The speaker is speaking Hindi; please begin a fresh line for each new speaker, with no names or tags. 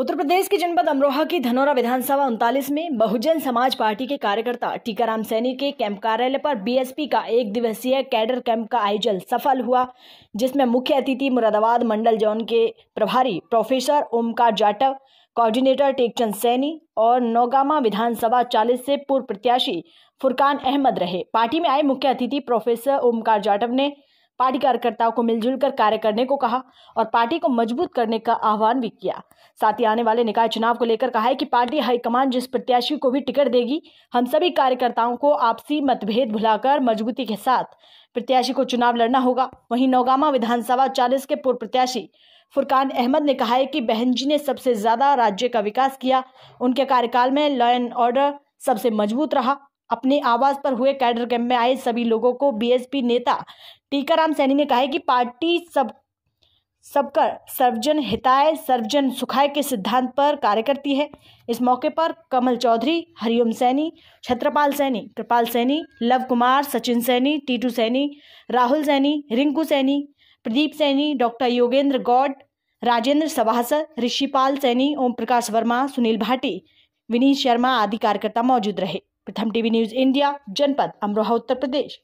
उत्तर प्रदेश के जनपद अमरोहा की धनौरा विधानसभा उनतालीस में बहुजन समाज पार्टी के कार्यकर्ता टीकाराम सैनी के कैंप कार्यालय पर बीएसपी का एक दिवसीय कैडर कैंप का आयोजन सफल हुआ जिसमें मुख्य अतिथि मुरादाबाद मंडल जोन के प्रभारी प्रोफेसर ओमकार जाटव कोऑर्डिनेटर टेकचंद सैनी और नौगामा विधानसभा चालीस से पूर्व प्रत्याशी फुरकान अहमद रहे पार्टी में आए मुख्य अतिथि प्रोफेसर ओमकार जाटव ने पार्टी कार्यकर्ताओं को मिलजुल कर कार्य करने को कहा और पार्टी को मजबूत करने का आह्वान भी किया साथ ही आने वाले निकाय चुनाव को लेकर कहा है कि पार्टी हाईकमान जिस प्रत्याशी को भी टिकट देगी हम सभी कार्यकर्ताओं को आपसी मतभेद भुलाकर मजबूती के साथ प्रत्याशी को चुनाव लड़ना होगा वहीं नौगामा विधानसभा चालीस के पूर्व प्रत्याशी फुरकान अहमद ने कहा है कि बहन जी ने सबसे ज्यादा राज्य का विकास किया उनके कार्यकाल में लॉ एंड ऑर्डर सबसे मजबूत रहा अपने आवास पर हुए कैडर कैंप में आए सभी लोगों को बीएसपी नेता टीकाराम सैनी ने कहा है कि पार्टी सब सबकर सर्वजन हिताय सर्वजन सुखाय के सिद्धांत पर कार्य करती है इस मौके पर कमल चौधरी हरिओम सैनी छत्रपाल सैनी कृपाल सैनी लव कुमार सचिन सैनी टीटू सैनी राहुल सैनी रिंकू सैनी प्रदीप सैनी डॉक्टर योगेंद्र गौड राजेंद्र सभासर ऋषिपाल सैनी ओम प्रकाश वर्मा सुनील भाटी विनीत शर्मा आदि कार्यकर्ता मौजूद रहे प्रथम टीवी न्यूज इंडिया जनपद अमरोहा उत्तर प्रदेश